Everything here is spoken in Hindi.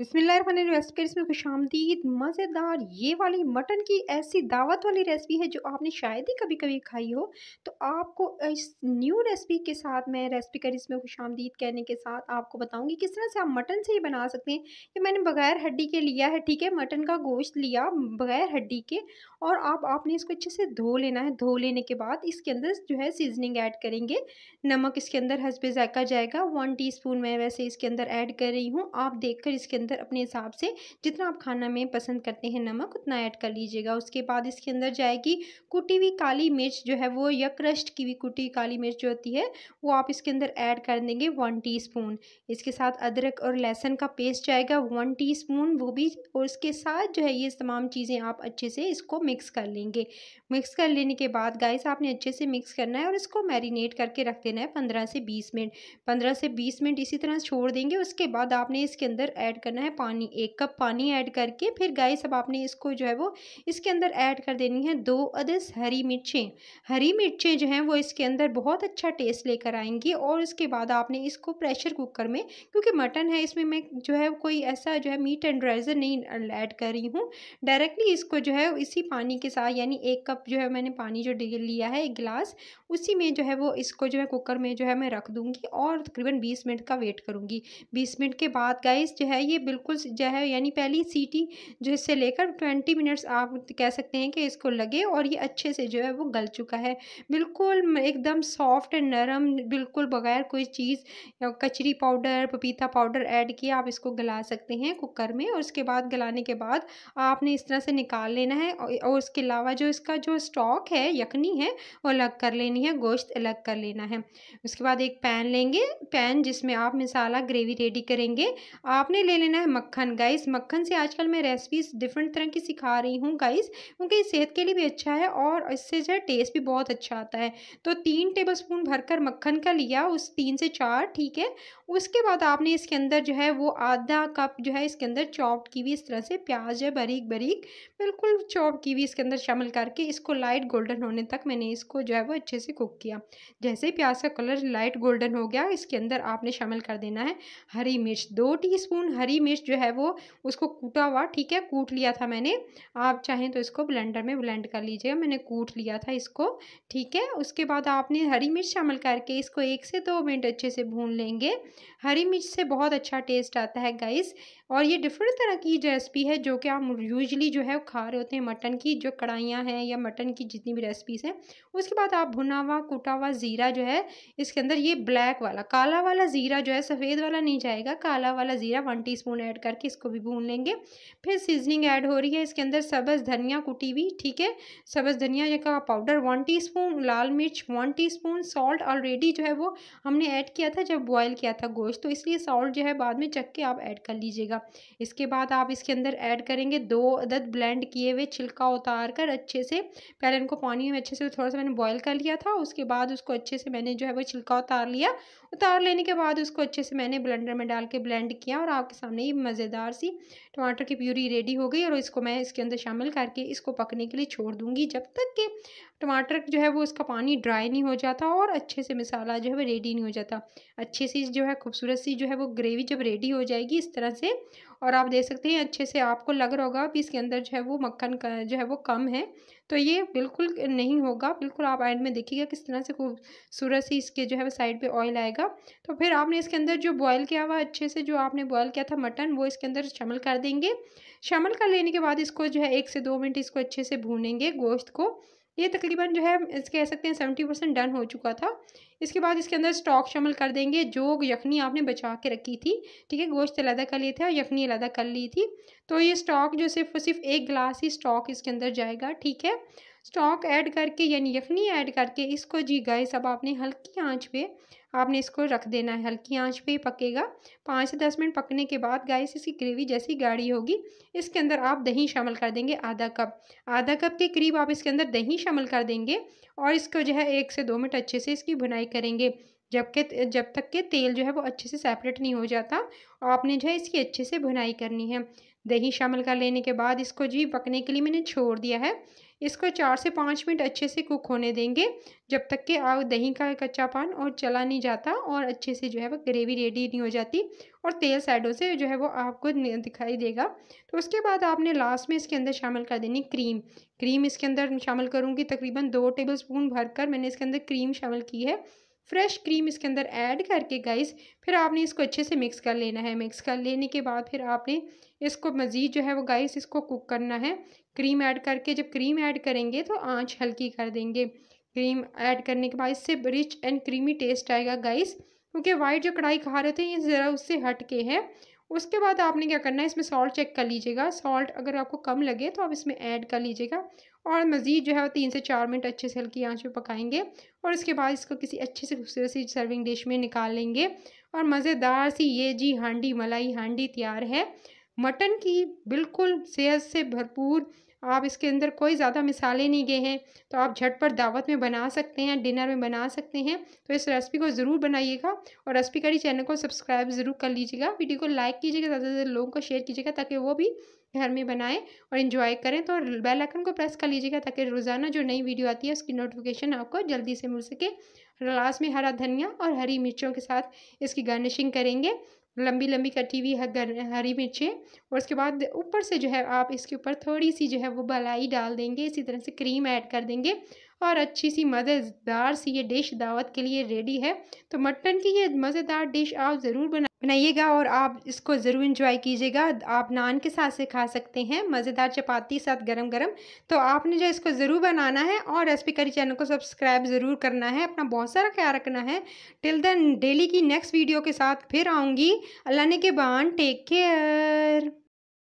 बसमिल रेसिपी इसमें खुश आमदीद मज़ेदार ये वाली मटन की ऐसी दावत वाली रेसिपी है जो आपने शायद ही कभी कभी खाई हो तो आपको इस न्यू रेसिपी के साथ मैं रेसिपी कर इसमें खुश आमदीद कहने के साथ आपको बताऊंगी किस तरह से आप मटन से ही बना सकते हैं ये मैंने बग़ैर हड्डी के लिया है ठीक है मटन का गोश्त लिया बग़ैर हड्डी के और आप आपने इसको अच्छे से धो लेना है धो लेने के बाद इसके अंदर जो है सीजनिंग ऐड करेंगे नमक इसके अंदर हंसबे जायका जाएगा वन टी मैं वैसे इसके अंदर ऐड कर रही हूँ आप देख इसके अंदर अपने हिसाब से जितना आप खाना में पसंद करते हैं नमक उतना ऐड कर लीजिएगा उसके बाद इसके अंदर जाएगी कुटी हुई काली मिर्च जो है वो या क्रश्ड की हुई कुटी काली मिर्च जो होती है वो आप इसके अंदर ऐड कर देंगे वन टी इसके साथ अदरक और लहसुन का पेस्ट जाएगा वन टी वो भी और उसके साथ जो है ये तमाम चीज़ें आप अच्छे से इसको मिक्स कर लेंगे मिक्स कर लेने के बाद गाइस आपने अच्छे से मिक्स करना है और इसको मैरिनेट करके रख देना है पंद्रह से बीस मिनट पंद्रह से बीस मिनट इसी तरह छोड़ देंगे उसके बाद आपने इसके अंदर ऐड करना करना है पानी एक कप पानी ऐड करके फिर गाइस अब आपने इसको जो है वो इसके अंदर ऐड कर देनी है दो अदस हरी मिर्चें हरी मिर्चें जो हैं वो इसके अंदर बहुत अच्छा टेस्ट लेकर आएंगी और उसके बाद आपने इसको प्रेशर कुकर में क्योंकि मटन है इसमें मैं जो है कोई ऐसा जो है मीट एंड ड्राइजर नहीं ऐड कर रही हूँ डायरेक्टली इसको जो है इसी पानी के साथ यानी एक कप जो है मैंने पानी जो लिया है एक गिलास उसी में जो है वो इसको जो है कुकर में जो है मैं रख दूँगी और तकरीबन बीस मिनट का वेट करूँगी बीस मिनट के बाद गाइस जो है ये बिल्कुल जो है यानी पहली सीटी जो इससे लेकर ट्वेंटी मिनट्स आप कह सकते हैं कि इसको लगे और ये अच्छे से जो है वो गल चुका है बिल्कुल एकदम सॉफ्ट एंड नरम बिल्कुल बगैर कोई चीज़ कचरी पाउडर पपीता पाउडर ऐड किया आप इसको गला सकते हैं कुकर में और उसके बाद गलाने के बाद आपने इस तरह से निकाल लेना है और उसके अलावा जो इसका जो स्टॉक है यखनी है वो अलग कर लेनी है गोश्त अलग कर लेना है उसके बाद एक पैन लेंगे पैन जिसमें आप मिसाला ग्रेवी रेडी करेंगे आपने ले लेना बनाना है मक्खन गाइस मक्खन से आजकल मैं रेसिपीज डिफरेंट तरह की सिखा रही हूँ गाइस क्योंकि सेहत के लिए भी अच्छा है और इससे जो है टेस्ट भी बहुत अच्छा आता है तो तीन टेबल स्पून भरकर मक्खन का लिया उस तीन से चार ठीक है उसके बाद आपने इसके अंदर जो है वो आधा कप जो है इसके अंदर चॉप की हुई इस तरह से प्याज है बारीक बारीक बिल्कुल चॉप की हुई इसके अंदर शामिल करके इसको लाइट गोल्डन होने तक मैंने इसको जो है वो अच्छे से कुक किया जैसे ही प्याज का कलर लाइट गोल्डन हो गया इसके अंदर आपने शामिल कर देना है हरी मिर्च दो टीस्पून हरी मिर्च जो है वो उसको कूटा हुआ ठीक है कूट लिया था मैंने आप चाहें तो इसको ब्लेंडर में ब्लेंड कर लीजिए मैंने कूट लिया था इसको ठीक है उसके बाद आपने हरी मिर्च शामिल करके इसको एक से दो मिनट अच्छे से भून लेंगे हरी मिर्च से बहुत अच्छा टेस्ट आता है गाइस और ये डिफरेंट तरह की रेसिपी है जो कि आप यूजली जो है खा रहे होते हैं मटन की जो कढ़ाइयाँ हैं या मटन की जितनी भी रेसिपीज़ हैं उसके बाद आप भुना हुआ कूटा हुआ ज़ीरा जो है इसके अंदर ये ब्लैक वाला काला वाला ज़ीरा जो है सफ़ेद वाला नहीं जाएगा काला वाला ज़ीरा वन टी स्पून ऐड करके इसको भी भून लेंगे फिर सीजनिंग ऐड हो रही है इसके अंदर सब्ज़ धनिया कुटी हुई ठीक है सब्ज़ धनिया का पाउडर वन टीस्पून लाल मिर्च वन टीस्पून सॉल्ट ऑलरेडी जो है वो हमने ऐड किया था जब बॉयल किया था गोश्त तो इसलिए सॉल्ट जो है बाद में चख के आप ऐड कर लीजिएगा इसके बाद आप इसके अंदर ऐड करेंगे दो अदद ब्लेंड किए हुए छिलका उतार कर अच्छे से पहले इनको पानी में अच्छे से थोड़ा सा मैंने बॉयल कर लिया था उसके बाद उसको अच्छे से मैंने जो है वो छिलका उतार लिया उतार लेने के बाद उसको अच्छे से मैंने ब्लेंडर में डाल के ब्लेंड किया और आपके सामने सामने मज़ेदार सी टमाटर की प्यूरी रेडी हो गई और इसको मैं इसके अंदर शामिल करके इसको पकने के लिए छोड़ दूँगी जब तक कि टमाटर जो है वो इसका पानी ड्राई नहीं हो जाता और अच्छे से मसाला जो है वो रेडी नहीं हो जाता अच्छे से जो है खूबसूरत सी जो है वो ग्रेवी जब रेडी हो जाएगी इस तरह से और आप देख सकते हैं अच्छे से आपको लग रहा होगा कि इसके अंदर जो है वो मक्खन का जो है वो कम है तो ये बिल्कुल नहीं होगा बिल्कुल आप एंड में देखिएगा किस तरह से खूबसूरत सी इसके जो है वो साइड पर ऑयल आएगा तो फिर आपने इसके अंदर जो बॉयल किया हुआ अच्छे से जो आपने बॉयल किया था मटन वो इसके अंदर शामिल कर देंगे शामिल कर लेने के बाद इसको जो है एक से दो मिनट इसको अच्छे से भूनेंगे गोश्त को ये तकरीबन जो है इसके कह सकते हैं सेवेंटी परसेंट डन हो चुका था इसके बाद इसके अंदर स्टॉक शामिल कर देंगे जो यखनी आपने बचा के रखी थी ठीक है गोश्त अलहदा कर लिए थे और यखनी अलहदा कर ली थी तो ये स्टॉक जो सिर्फ सिर्फ एक गिलास ही स्टॉक इसके अंदर जाएगा ठीक है स्टॉक ऐड करके यानी यखनी ऐड करके इसको जी गए सब आपने हल्की आँच पे आपने इसको रख देना है हल्की आंच पे ही पकेगा पाँच से दस मिनट पकने के बाद गाइस इसकी ग्रेवी जैसी गाढ़ी होगी इसके अंदर आप दही शामिल कर देंगे आधा कप आधा कप के करीब आप इसके अंदर दही शामिल कर देंगे और इसको जो है एक से दो मिनट अच्छे से इसकी भुनाई करेंगे जबकि जब तक के तेल जो है वो अच्छे से सेपरेट नहीं हो जाता और आपने जो है इसकी अच्छे से भुनाई करनी है दही शामिल कर लेने के बाद इसको जी पकने के लिए मैंने छोड़ दिया है इसको चार से पाँच मिनट अच्छे से कुक होने देंगे जब तक कि आग दही का कच्चा पान और चला नहीं जाता और अच्छे से जो है वो ग्रेवी रेडी नहीं हो जाती और तेल साइडों से जो है वो आपको दिखाई देगा तो उसके बाद आपने लास्ट में इसके अंदर शामिल कर देनी क्रीम क्रीम इसके अंदर शामिल करूँगी तकरीबन दो टेबल स्पून भर कर मैंने इसके अंदर क्रीम शामिल की है फ्रेश क्रीम इसके अंदर ऐड करके गाइस फिर आपने इसको अच्छे से मिक्स कर लेना है मिक्स कर लेने के बाद फिर आपने इसको मज़ीद जो है वो गाइस इसको कुक करना है क्रीम ऐड करके जब क्रीम ऐड करेंगे तो आँच हल्की कर देंगे क्रीम ऐड करने के बाद इससे रिच एंड क्रीमी टेस्ट आएगा गाइस क्योंकि वाइट जो कढ़ाई खा रहे थे ये ज़रा उससे हट के है उसके बाद आपने क्या करना है इसमें सॉल्ट चेक कर लीजिएगा सॉल्ट अगर आपको कम लगे तो आप इसमें ऐड कर लीजिएगा और मज़ीद जो है वो तीन से चार मिनट अच्छे से हल्की आंच पे पकाएंगे और इसके बाद इसको किसी अच्छे से खूबसूरत सी सर्विंग डिश में निकाल लेंगे और मज़ेदार सी ये जी हांडी मलाई हांडी तैयार है मटन की बिल्कुल सेहत से भरपूर आप इसके अंदर कोई ज़्यादा मिसालें नहीं गए हैं तो आप झटपट दावत में बना सकते हैं डिनर में बना सकते हैं तो इस रेसिपी को ज़रूर बनाइएगा और रेसिपी करी चैनल को सब्सक्राइब ज़रूर कर लीजिएगा वीडियो को लाइक कीजिएगा ज़्यादा से ज़्यादा लोगों को शेयर कीजिएगा ताकि वो भी घर में बनाएं और इन्जॉय करें तो बेल आइकन को प्रेस कर लीजिएगा ताकि रोज़ाना जो नई वीडियो आती है उसकी नोटिफिकेशन आपको जल्दी से मिल सके लास्ट में हरा धनिया और हरी मिर्चों के साथ इसकी गार्निशिंग करेंगे लंबी लंबी कटी हुई हरी मिर्चें और उसके बाद ऊपर से जो है आप इसके ऊपर थोड़ी सी जो है वो बलाई डाल देंगे इसी तरह से क्रीम ऐड कर देंगे और अच्छी सी मज़ेदार सी ये डिश दावत के लिए रेडी है तो मटन की ये मज़ेदार डिश आप ज़रूर बना बनाइएगा और आप इसको ज़रूर इंजॉय कीजिएगा आप नान के साथ से खा सकते हैं मज़ेदार चपाती के साथ गरम गरम तो आपने जो इसको ज़रूर बनाना है और रेसिपी करी चैनल को सब्सक्राइब ज़रूर करना है अपना बहुत सारा ख्याल रखना है टिल देन डेली की नेक्स्ट वीडियो के साथ फिर आऊँगी अल्लाह ने के बान टेक केयर